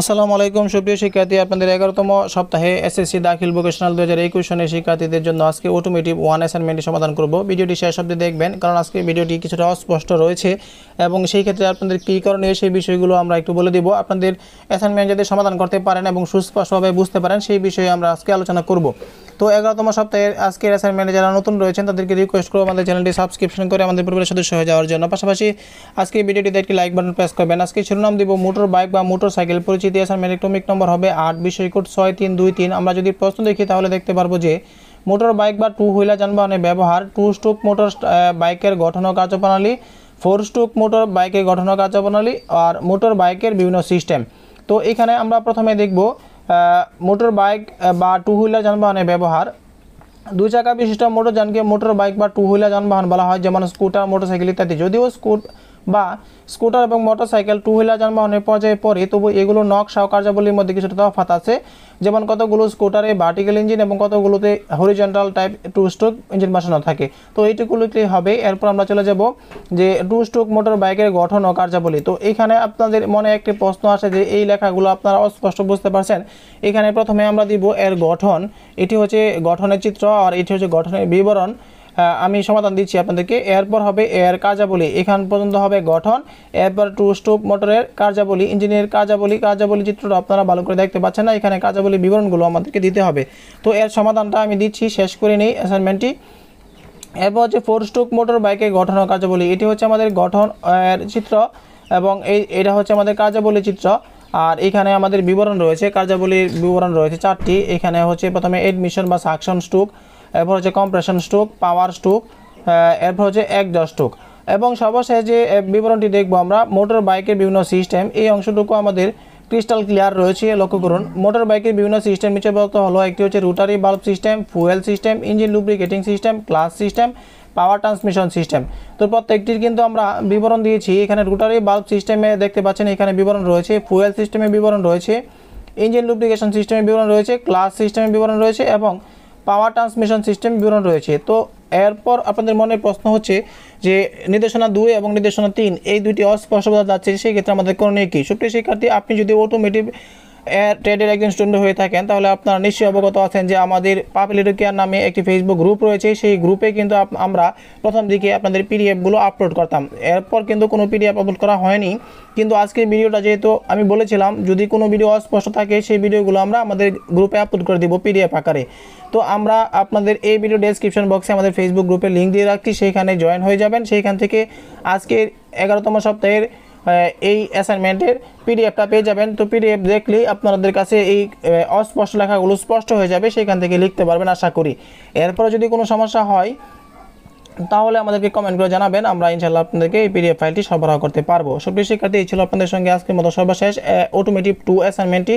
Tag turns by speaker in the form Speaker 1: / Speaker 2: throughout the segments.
Speaker 1: আসসালামু আলাইকুম সুপ্রিয় শিক্ষার্থী আপনাদের এগারোতম সপ্তাহে এসএসসি দাখিল ভোকেশনাল দু হাজার একুশ সনের শিক্ষার্থীদের জন্য আজকে অটোমেটিভ ওয়ান অ্যাসাইনমেন্টটি সমাধান করব ভিডিওটি শেষ অব্দি দেখবেন কারণ আজকে ভিডিওটি কিছুটা অস্পষ্ট রয়েছে এবং সেই ক্ষেত্রে আপনাদের কী করণীয় সেই বিষয়গুলো আমরা একটু বলে দিব আপনাদের অ্যাসাইনমেন্ট যাতে সমাধান করতে পারেন এবং সুস্পষ্টভাবে বুঝতে পারেন সেই বিষয়ে আমরা আজকে আলোচনা করব তো এগারোতম সপ্তাহে আজকে অ্যাসাইনমেন্টে যারা নতুন রয়েছেন তাদেরকে রিকোয়েস্ট করবো আমাদের চ্যানেলটি সাবস্ক্রিপশন করে আমাদের পরিবারের সদস্য হয়ে যাওয়ার জন্য পাশাপাশি আজকে ভিডিওটিতে একটি লাইক বাটন প্রেস করবেন আজকে শিরোনাম দিব মোটর বাইক বা মোটর সাইকেল পরিচিতি অ্যাসাইনমেন্টের একটমিক নম্বর হবে আট বিষয়কোড ছয় তিন দুই তিন আমরা যদি প্রশ্ন দেখি তাহলে দেখতে পারবো যে মোটর বাইক বা টু হুইলার যানবাহনের ব্যবহার টু স্ট্রোক মোটর বাইকের গঠন ও কার্যপ্রণালী ফোর স্ট্রোক মোটর বাইকের গঠন ও কার্যপ্রণালী আর মোটর বাইকের বিভিন্ন সিস্টেম তো এখানে আমরা প্রথমে দেখব মোটর বাইক বা টু হুইলার যানবাহনের ব্যবহার দুই চাকা বিশিষ্ট মোটর যানকে মোটর বাইক বা টু হুইলার যানবাহন বলা হয় যেমন স্কুটার মোটরসাইকেল ইত্যাদি যদিও স্কুট বা স্কুটার এবং মোটরসাইকেল টু হুইলার যানবাহনের পর্যায়ে পড়ে তবু এগুলো নকশা ও কার্যাবলীর মধ্যে কিছুটা তফাত আছে যেমন কতগুলো স্কুটারে ভার্টিক্যাল ইঞ্জিন এবং কতগুলোতে horizontal type two stroke engine বসানো থাকে তো এইটুকুলি হবে এরপর আমরা চলে যাব যে টু স্ট্রোক মোটর বাইকের গঠন ও কার্যাবলী তো এখানে আপনাদের মনে একটি প্রশ্ন আসে যে এই লেখাগুলো আপনারা অস্পষ্ট বুঝতে পারছেন এখানে প্রথমে আমরা দিব এর গঠন এটি হচ্ছে গঠনের চিত্র আর এটি হচ্ছে গঠনের বিবরণ আমি সমাধান দিচ্ছি আপনাদেরকে এরপর হবে এর কার্যাবলী এখান পর্যন্ত হবে গঠন এরপর টু স্টোপ মোটরের কার্যাবলী ইঞ্জিনের কার্যাবলী কার্যাবলী চিত্রটা আপনারা ভালো করে দেখতে পাচ্ছেন না এখানে কার্যাবলী বিবরণগুলো আমাদেরকে দিতে হবে তো এর সমাধানটা আমি দিচ্ছি শেষ করে নিই অ্যাসাইনমেন্টটি এরপর হচ্ছে ফোর স্টোক মোটর বাইকের গঠন ও কার্যাবলী এটি হচ্ছে আমাদের গঠন এর চিত্র এবং এই এটা হচ্ছে আমাদের কার্যাবলী চিত্র আর এখানে আমাদের বিবরণ রয়েছে কার্যাবলীর বিবরণ রয়েছে চারটি এখানে হচ্ছে প্রথমে এডমিশন বা সাকশন স্ট্রোক এরপর হচ্ছে কম্প্রেশন স্ট্রোক পাওয়ার স্ট্রোক এরপর হচ্ছে একজস্ট স্ট্রোক এবং সর্বশেষ যে বিবরণটি দেখব আমরা মোটর বাইকের বিভিন্ন সিস্টেম এই অংশটুকু আমাদের ক্রিস্টাল ক্লিয়ার রয়েছে লক্ষ্য করুন মোটর বাইকের বিভিন্ন সিস্টেম নিচে বলতে হলো একটি হচ্ছে রুটারি বাল্ব system fuel system engine lubricating system clutch system power transmission system তো প্রত্যেকটির কিন্তু আমরা বিবরণ দিয়েছি এখানে রুটারি বাল্ব সিস্টেমে দেখতে পাচ্ছেন এখানে বিবরণ রয়েছে ফুয়েল সিস্টেমে বিবরণ রয়েছে ইঞ্জিন লুব্রিকেশন সিস্টেমে বিবরণ রয়েছে ক্লাস সিস্টেমে বিবরণ রয়েছে এবং পাওয়ার ট্রান্সমিশন সিস্টেম বিবরণ রয়েছে তো এরপর আপনাদের মনে প্রশ্ন হচ্ছে যে নির্দেশনা দুই এবং নির্দেশনা তিন এই দুইটি অস্পষ্ট বোঝা যাচ্ছে সেক্ষেত্রে আমাদের করণীয় কী সুপ্রিয় শিক্ষার্থী আপনি যদি অটোমেটিক ট্রেডের একজন স্টুডেন্ট হয়ে থাকেন তাহলে আপনারা নিশ্চয়ই অবগত আছেন যে আমাদের পাবলিটো নামে একটি ফেসবুক গ্রুপ রয়েছে সেই গ্রুপে কিন্তু আমরা প্রথম দিকে আপনাদের পিডিএফগুলো আপলোড করতাম এরপর কিন্তু কোনো পিডিএফ আপলোড করা হয়নি কিন্তু আজকের ভিডিওটা যেহেতু আমি বলেছিলাম যদি কোনো ভিডিও অস্পষ্ট থাকে সেই ভিডিওগুলো আমরা আমাদের গ্রুপে আপলোড করে দিব পিডিএফ আকারে তো আমরা আপনাদের এই ভিডিও ডেসক্রিপশন বক্সে আমাদের ফেসবুক গ্রুপে লিঙ্ক দিয়ে রাখছি সেইখানে জয়েন হয়ে যাবেন সেইখান থেকে আজকের এগারোতম সপ্তাহের এই অ্যাসাইনমেন্টের পিডিএফটা পেয়ে যাবেন তো পিডিএফ দেখলেই আপনাদের কাছে এই অস্পষ্ট লেখাগুলো স্পষ্ট হয়ে যাবে সেখান থেকে লিখতে পারবেন আশা করি এরপরে যদি কোনো সমস্যা হয় তাহলে আমাদেরকে কমেন্ট করে জানাবেন আমরা ইনশাল্লাহ আপনাদেরকে এই পিডিএফ ফাইলটি সরবরাহ করতে পারবো সবচেয়ে শিক্ষার্থী এই ছিল আপনাদের সঙ্গে আজকের মতো সর্বশেষ অটোমেটিভ টু অ্যাসাইনমেন্টটি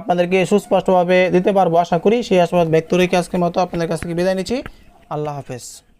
Speaker 1: আপনাদেরকে সুস্পষ্টভাবে দিতে পারবো আশা করি সেই আশাবাদ ব্যক্ত রেখে আজকের মতো আপনাদের কাছ থেকে বিদায় নিচ্ছি আল্লাহ হাফেজ